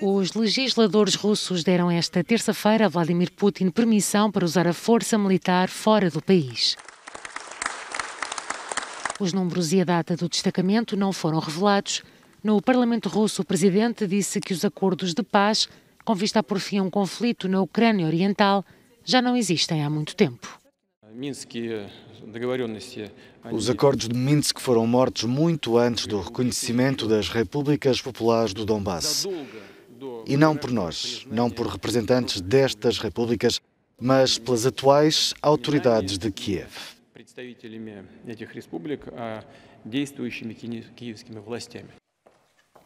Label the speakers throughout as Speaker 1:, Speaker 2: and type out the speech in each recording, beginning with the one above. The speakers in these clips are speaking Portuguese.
Speaker 1: Os legisladores russos deram esta terça-feira a Vladimir Putin permissão para usar a força militar fora do país. Os números e a data do destacamento não foram revelados. No Parlamento russo, o presidente disse que os acordos de paz, com vista a por fim a um conflito na Ucrânia Oriental, já não existem há muito tempo.
Speaker 2: Os acordos de Minsk foram mortos muito antes do reconhecimento das repúblicas populares do Donbass. E não por nós, não por representantes destas repúblicas, mas pelas atuais autoridades de Kiev.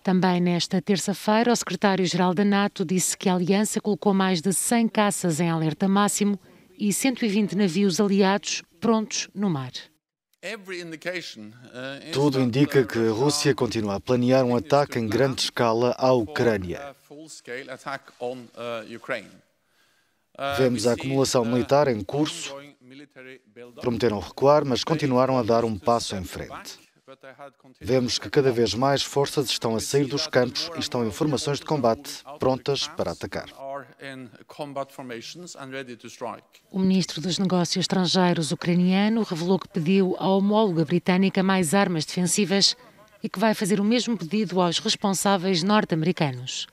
Speaker 1: Também nesta terça-feira, o secretário-geral da NATO disse que a aliança colocou mais de 100 caças em alerta máximo e 120 navios aliados prontos no mar.
Speaker 3: Uh, Tudo indica
Speaker 2: que a Rússia continua a planear um ataque em grande escala à Ucrânia.
Speaker 3: Uh, uh, Vemos a acumulação
Speaker 2: militar em curso. Prometeram recuar, mas continuaram a dar um passo em frente. Vemos que cada vez mais forças estão a sair dos campos e estão em formações de combate prontas para atacar.
Speaker 1: O ministro dos Negócios Estrangeiros ucraniano revelou que pediu à homóloga britânica mais armas defensivas e que vai fazer o mesmo pedido aos responsáveis norte-americanos.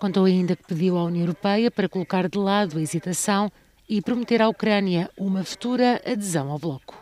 Speaker 1: Contou ainda que pediu à União Europeia para colocar de lado a hesitação e prometer à Ucrânia uma futura adesão ao bloco.